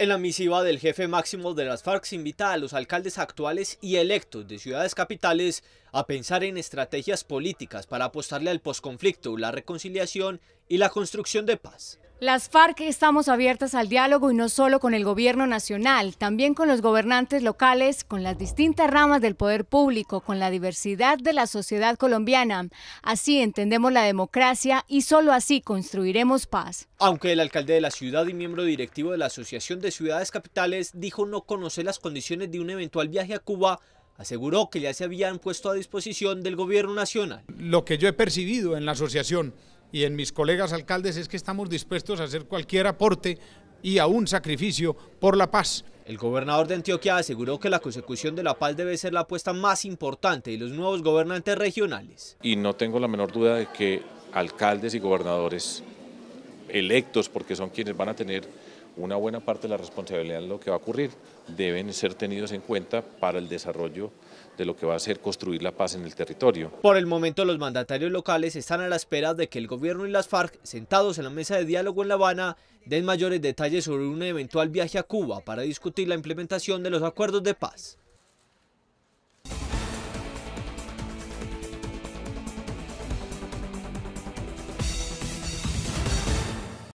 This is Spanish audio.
En la misiva del jefe máximo de las FARC invita a los alcaldes actuales y electos de ciudades capitales a pensar en estrategias políticas para apostarle al posconflicto, la reconciliación y la construcción de paz. Las FARC estamos abiertas al diálogo y no solo con el gobierno nacional, también con los gobernantes locales, con las distintas ramas del poder público, con la diversidad de la sociedad colombiana. Así entendemos la democracia y solo así construiremos paz. Aunque el alcalde de la ciudad y miembro directivo de la Asociación de Ciudades Capitales dijo no conocer las condiciones de un eventual viaje a Cuba, aseguró que ya se habían puesto a disposición del gobierno nacional. Lo que yo he percibido en la asociación y en mis colegas alcaldes es que estamos dispuestos a hacer cualquier aporte y a un sacrificio por la paz. El gobernador de Antioquia aseguró que la consecución de la paz debe ser la apuesta más importante de los nuevos gobernantes regionales. Y no tengo la menor duda de que alcaldes y gobernadores electos, porque son quienes van a tener una buena parte de la responsabilidad de lo que va a ocurrir deben ser tenidos en cuenta para el desarrollo de lo que va a ser construir la paz en el territorio. Por el momento los mandatarios locales están a la espera de que el gobierno y las FARC, sentados en la mesa de diálogo en La Habana, den mayores detalles sobre un eventual viaje a Cuba para discutir la implementación de los acuerdos de paz.